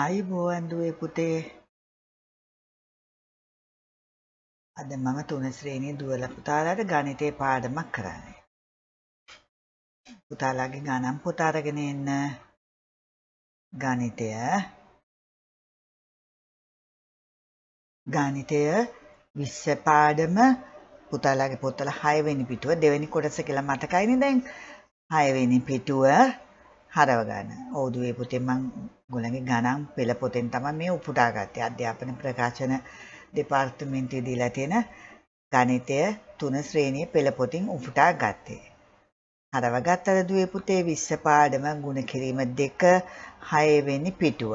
ආයුබෝවන් දුවේ පුතේ අද මම තුන ශ්‍රේණියේ දුවලා පුතාලාට ගණිතේ පාඩමක් කරන්නේ. පුතාලාගේ ගණන් පොත අරගෙන එන්න. ගණිතය ගණිතය විශ්ව පාඩම පුතාලාගේ පොත්වල 6 වෙනි පිටුව දෙවෙනි කොටස කියලා මතකයිනේ දැන් 6 වෙනි පිටුව හරව ගන්න. ඕදුවේ පුතේ මම ගොළඟේ ගණන් පෙළ පොතෙන් තමයි මේ උපුටා ගත්තේ. අධ්‍යාපන ප්‍රකාශන දෙපාර්තමේන්තුවේ දීලා තියෙන ගණිතය තුන ශ්‍රේණියේ පෙළ පොතින් උපුටා ගත්තේ. හරව ගත්තද දුවේ පුතේ 20 පාඩම ගුණ කිරීම 2 6 වෙනි පිටුව.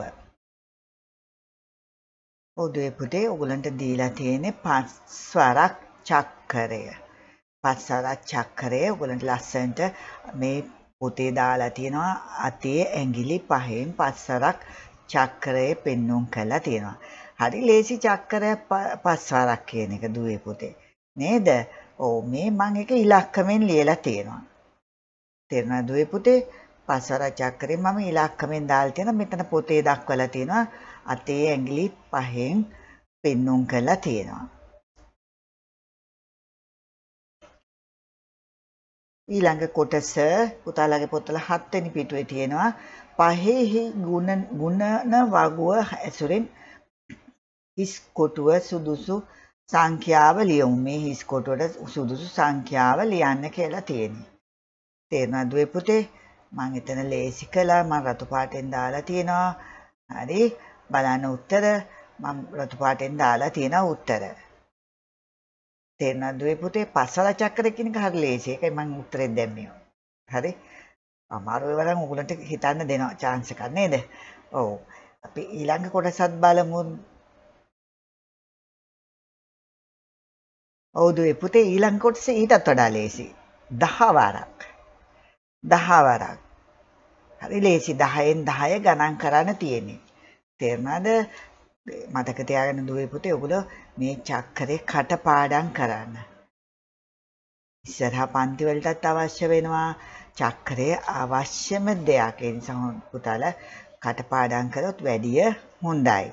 ඔදුවේ පුතේ ඔගලන්ට දීලා තියෙන පස්වරක් චක්කරය. පස්වරක් චක්කරය ඔගලන්ට ලස්සනට මේ පොතේ දාලා තියෙනවා අතේ ඇඟිලි පහෙන් පස්සරක් චක්‍රය පෙන්නුම් කරලා තියෙනවා. හරි ලේසි චක්‍රයක් පස්සරක් කියන එක දුවේ පොතේ. නේද? ඔව් මේ මම එක ඉලක්කමෙන් ලියලා තියෙනවා. තේරුණා දුවේ පුතේ? පස්වර චක්‍රේ මම ඉලක්කමෙන් දාලා තියෙන මෙතන පොතේ දක්වලා තියෙනවා අතේ ඇඟිලි පහෙන් පෙන්නුම් කරලා තියෙනවා ඊළඟ කොටස පුතාලගේ පොතල හත්වෙනි පිටුවේ තියෙනවා පහෙහි ගුණ ගුණන වගුව ඇසුරෙන් හිස් කොටුව සුදුසු සංඛ්‍යාව ලියමු මේ හිස් කොටුවට සුදුසු සංඛ්‍යාව ලියන්න කියලා තියෙනවා තේරෙනවද දුවේ පුතේ මම එතන ලේසි කළා මම රතු පාටෙන් දාලා තියෙනවා හරි බලන්න උත්තර මම රතු පාටෙන් දාලා තියෙනවා උත්තර තේරෙනවද දුවේ පුතේ පස්වල චක්‍රය කියන එක හරි ලේසි. ඒකයි මම උත්තරේ දැම්මේ. හරි? අමාරු වෙලාවන් උගලන්ට හිතන්න දෙනවා chance එකක් නේද? ඔව්. අපි ඊළඟ කොටසත් බලමු. ඔව් දුවේ පුතේ ඊළඟ කොටස ඊටත් වඩා ලේසි. 10 වාරක්. 10 වාරක්. හරි ලේසි 10න් 10 ගණන් කරන්න තියෙන්නේ. තේරුණාද? මතක තියාගෙන දුවේ පුතේ ඔයගොල්ලෝ මේ චක්‍රේ කටපාඩම් කරන්න. ඉස්සරහා පන්ති වලටත් අවශ්‍ය වෙනවා චක්‍රේ අවශ්‍යම දෙයක්. ඒ නිසා පුතාලා කටපාඩම් කරොත් වැඩිය හොඳයි.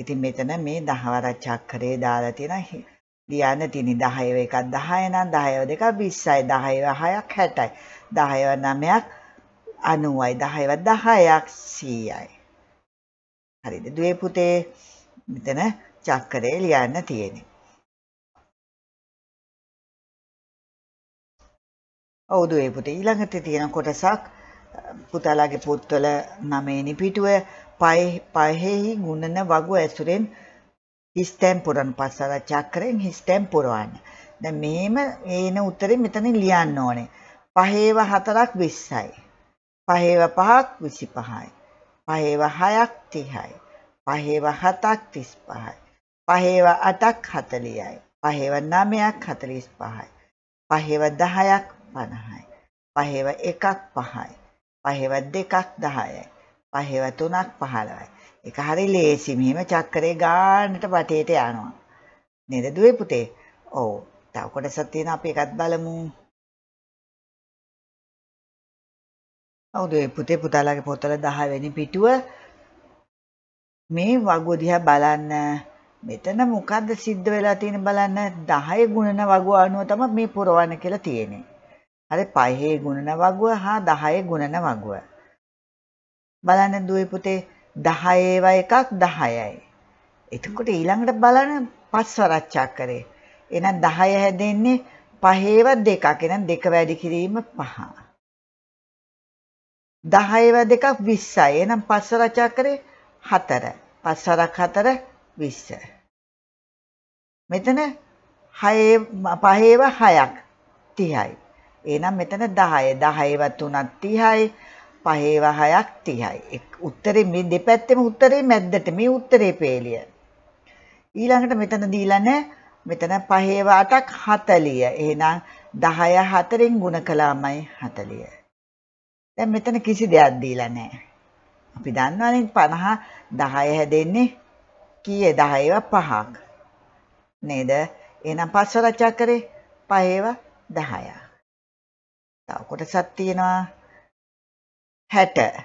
ඉතින් මෙතන මේ 10 වර චක්‍රේ දාලා තියෙන ලියන්න තියෙන 10 එකක් 10 නම් 10 දෙකක් 20යි 10 6ක් 60යි 10 9ක් 90යි 10 10ක් 100යි හරිද දුවේ පුතේ මෙතන චක්කරේ ලියන්න තියෙන්නේ. ඔවුදු ඒ පුතේ ඊළඟට තියෙන කොටසක් පුතාලාගේ පොත්වල නමේනි පිටුව පහෙහි ගුණන වගු ඇසුරෙන් හිස්තැම් පුරන් පස්සල චක්‍රයෙන් හිස්තැම් පුරවන්න. දැන් මෙහෙම ඒන උත්තරේ මෙතන ලියන්න ඕනේ. පහේව හතරක් 20යි. පහේව පහක් 25යි. පහේව හයක් 30යි. පහේව හතක් තිස් පහයි. පහේව අටක් හතලියයි. පහේව නමයක් හතලිස් පහයි. පහේව දහයක් පණහයි. පහේව එකක් පහයි. පහේව දෙකක් දහයයි. පහේව තුනක් පහළවයි. එක හරි ලේසි මෙහෙම චක්‍රේ ගානට බටේට යනවා. නේද දුවේ පුතේ? ඔව්. තව කොටසක් තියෙන අපි එකත් බලමු. ඔව් දුවේ පුතේ පුතාලාගේ පොතල 10 වෙනි පිටුව මේ වගුව දිහා බලන්න. මෙතන මොකද්ද සිද්ධ වෙලා තියෙන බලන්න 10 ගුණන වගුව අනුව තමයි මේ පුරවන්න කියලා තියෙන්නේ. හරි 5 ගුණන වගුව හා 10 ගුණන වගුව. බලන්න දුවේ පුතේ 10 ඒවා එකක් 10යි. එතකොට ඊළඟට බලන්න පස් වරච්චා කරේ. එහෙනම් 10 හැදෙන්නේ පහේව දෙකක්. එහෙනම් දෙක වැඩි කිරීම පහ. 10 ඒවා දෙකක් 20යි. එහෙනම් පස් වරච්චා කරේ 10 හතර පස්සරක් හතර විස්ස. මෙතන පහේව හයක් තිහයි. ඒනම් මෙතන දහය දහයව තුනත් තිහයි පහේව හයක් තිහයි. උත්තරේ මේ දෙපැත්තෙම උත්තරේ මැද්දට මේ උත්තරේ පේලිය. ඊළඟට මෙතන දීලා නැහැ. මෙතන පහේව අටක් 40. එහෙනම් 10 හතරෙන් ගුණ කළාමයි 40. දැන් මෙතන කිසි දෙයක් දීලා නැහැ. අපි දන්නවනේ 50 10 හැදෙන්නේ කීයේ 10 ඒවා පහක් නේද? එහෙනම් පස්ව රචා කරේ පහේව 10ක්. තව කොටසක් තියෙනවා 60.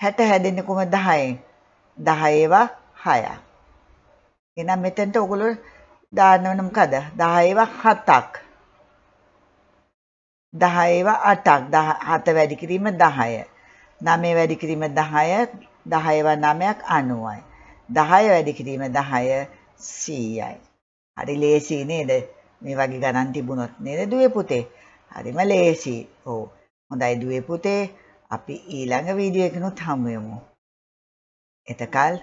60 හැදෙන්නේ කොහොමද 10ෙන්? 10 ඒවා 6ක්. එහෙනම් මෙතෙන්ට ඔයගොල්ලෝ දාන්න ඕන මොකද? 10 ඒවා 7ක්. 10 ඒවා 8ක්. 7 වැඩි කිරීම 10. 9 වැඩි කිරීම 10 10 ව 9ක් 90යි 10 වැඩි කිරීම 10 100යි හරි ලේසි නේද මේ වගේ ගණන් තිබුණොත් නේද දුවේ පුතේ හරිම ලේසි ඔව් හොඳයි දුවේ පුතේ අපි ඊළඟ වීඩියෝ එකනොත් හමු වෙමු එතකල්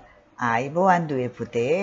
ආයිබෝවන් දුවේ පුතේ